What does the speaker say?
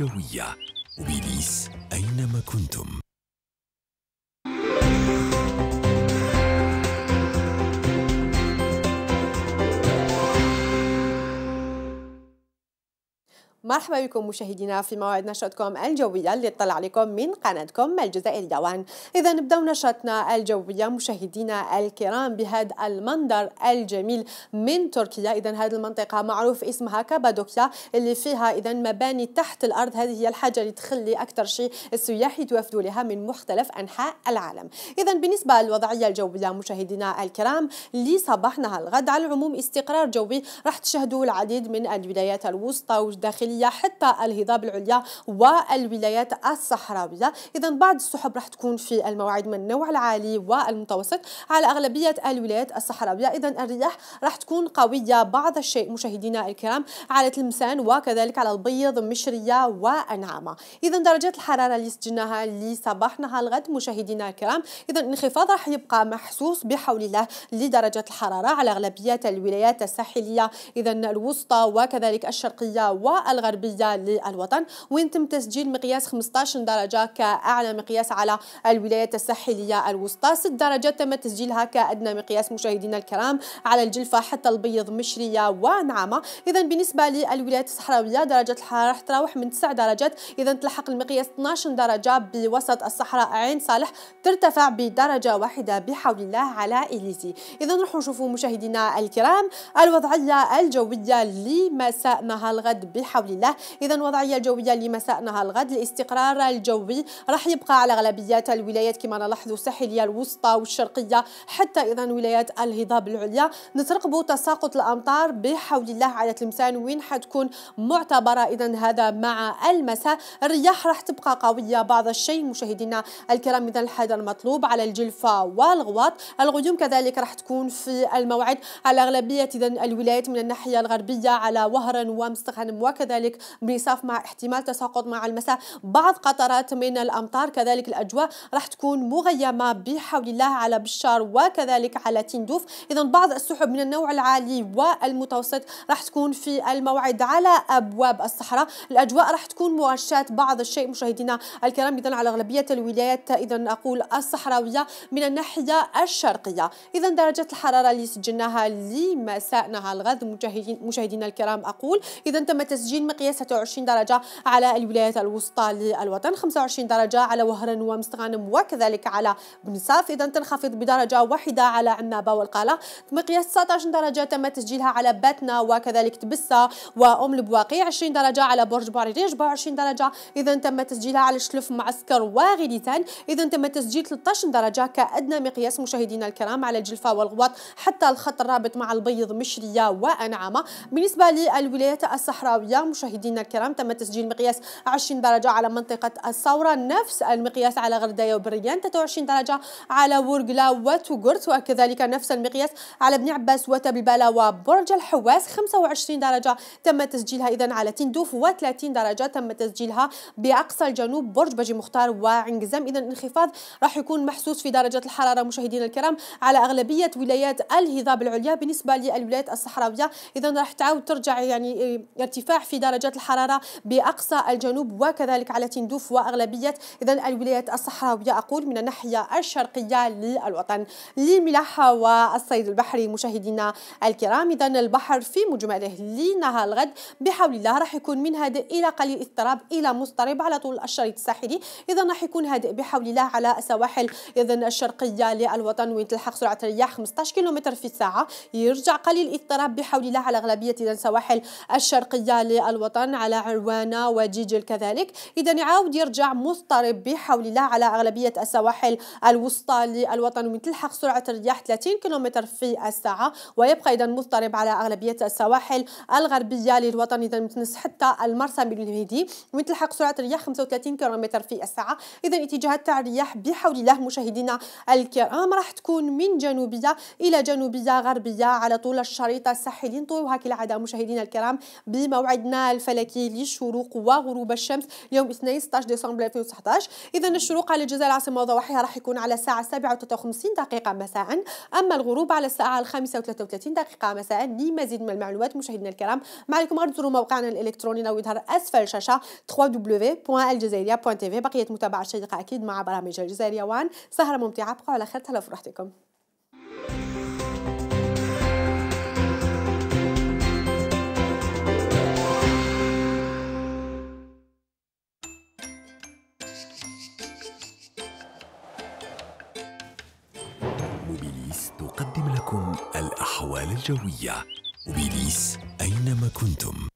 الجوية وبيليس أينما كنتم مرحبا بكم مشاهدينا في موعد نشرتكم الجوية اللي اطلع عليكم من قناتكم الجزائر دوان إذا نبدأ نشرتنا الجوية مشاهدينا الكرام بهذا المنظر الجميل من تركيا إذا هذه المنطقة معروف اسمها كابادوكيا اللي فيها إذا مباني تحت الأرض هذه هي الحاجة اللي تخلي أكثر شيء السياح يتوافدوا لها من مختلف أنحاء العالم إذا بالنسبة للوضعية الجوية مشاهدينا الكرام لصباحنا الغد على العموم استقرار جوي راح تشهدوا العديد من الولايات الوسطى والداخلية الشمالية حتى الهضاب العليا والولايات الصحراوية إذا بعض السحب راح تكون في المواعيد من النوع العالي والمتوسط على أغلبية الولايات الصحراوية إذا الرياح راح تكون قوية بعض الشيء مشاهدينا الكرام على تلمسان وكذلك على البيض مشرية وأنعامة إذا درجات الحرارة اللي سجلناها لصباح نهار الغد مشاهدينا الكرام إذا الانخفاض راح يبقى محسوس بحول الله لدرجات الحرارة على أغلبية الولايات الساحلية إذا الوسطى وكذلك الشرقية والغربية الغربية للوطن وين تم تسجيل مقياس 15 درجة كأعلى مقياس على الولايات الساحلية الوسطى 6 درجات تم تسجيلها كأدنى مقياس مشاهدينا الكرام على الجلفة حتى البيض مشرية ونعمة إذا بالنسبة للولايات الصحراوية درجة الحرارة راح تراوح من 9 درجات إذا تلحق المقياس 12 درجة بوسط الصحراء عين صالح ترتفع بدرجة واحدة بحول الله على إليزي إذا نروح نشوفوا مشاهدينا الكرام الوضعية الجوية لمساء نهار الغد بحول بفضل الله إذا الوضعية الجوية لمساء نهار الغد الاستقرار الجوي راح يبقى على أغلبية الولايات كما نلاحظوا الساحلية الوسطى والشرقية حتى إذا ولايات الهضاب العليا نترقبوا تساقط الأمطار بحول الله على تلمسان وين حتكون معتبرة إذا هذا مع المساء الرياح راح تبقى قوية بعض الشيء مشاهدينا الكرام إذا هذا المطلوب على الجلفة والغواط الغيوم كذلك راح تكون في الموعد على أغلبية إذا الولايات من الناحية الغربية على وهران ومستخنم وكذلك كذلك بصف مع احتمال تساقط مع المساء بعض قطرات من الامطار كذلك الاجواء راح تكون مغيمه بحول الله على بشار وكذلك على تندوف اذا بعض السحب من النوع العالي والمتوسط راح تكون في الموعد على ابواب الصحراء الاجواء راح تكون مغشات بعض الشيء مشاهدينا الكرام اذا على اغلبيه الولايات اذا اقول الصحراويه من الناحيه الشرقيه اذا درجه الحراره اللي سجلناها لمساء نهار الغد مشاهدينا الكرام اقول اذا تم تسجيل مقياس 26 درجة على الولايات الوسطى للوطن 25 درجة على وهران ومستغانم وكذلك على بنصاف إذا تنخفض بدرجة واحدة على عنابة والقالة مقياس 19 درجة تم تسجيلها على باتنا وكذلك تبسة وأم البواقي 20 درجة على برج باريدين 24 درجة إذا تم تسجيلها على شلف معسكر وغليتان إذا تم تسجيل 13 درجة كأدنى مقياس مشاهدينا الكرام على الجلفة والغواط حتى الخط الرابط مع البيض مشرية وأنعامة بالنسبة للولايات الصحراوية مشاهدينا الكرام تم تسجيل مقياس 20 درجة على منطقة الثورة نفس المقياس على غردايا وبريان 23 درجة على ورقلا وتوغرت وكذلك نفس المقياس على بن عباس وتبلبلة وبرج الحواس 25 درجة تم تسجيلها إذا على تندوف و30 درجة تم تسجيلها بأقصى الجنوب برج بجي مختار وعنقزم إذا الانخفاض راح يكون محسوس في درجة الحرارة مشاهدينا الكرام على أغلبية ولايات الهضاب العليا بالنسبة للولايات الصحراوية إذا راح تعاود ترجع يعني ارتفاع في درجة درجات الحرارة بأقصى الجنوب وكذلك على تندوف وأغلبية إذا الولايات الصحراوية أقول من الناحية الشرقية للوطن للملاحة والصيد البحري مشاهدينا الكرام إذا البحر في مجمله لنهار الغد بحول الله راح يكون من هادئ إلى قليل اضطراب إلى مضطرب على طول الشريط الساحلي إذا راح يكون هادئ بحول الله على سواحل إذا الشرقية للوطن وين تلحق سرعة الرياح 15 كم في الساعة يرجع قليل اضطراب بحول الله على أغلبية إذا السواحل الشرقية للوطن الوطن على عروانة وجيجل كذلك إذا يعاود يرجع مضطرب بحول الله على أغلبية السواحل الوسطى للوطن وتلحق سرعة الرياح 30 كم في الساعة ويبقى إذا مضطرب على أغلبية السواحل الغربية للوطن إذا متنس حتى المرسى بالمهدي وتلحق سرعة الرياح 35 كم في الساعة إذا اتجاهات تاع الرياح بحول الله مشاهدينا الكرام راح تكون من جنوبية إلى جنوبية غربية على طول الشريط الساحلي نطويوها كالعادة مشاهدينا الكرام بموعدنا الفلكي للشروق وغروب الشمس يوم 2 16 ديسمبر 2019 اذا الشروق على الجزائر العاصمه وضواحيها راح يكون على الساعه 7 و53 دقيقه مساء اما الغروب على الساعه 5 و33 دقيقه مساء لمزيد من المعلومات مشاهدينا الكرام ما عليكم غير تزوروا موقعنا الالكتروني لو يظهر اسفل الشاشه www.aljazeera.tv بقيه متابعه الشيقه اكيد مع برامج الجزائريه وان سهره ممتعه بقوا على خير تهلا في معكم الأحوال الجوية وبليس أينما كنتم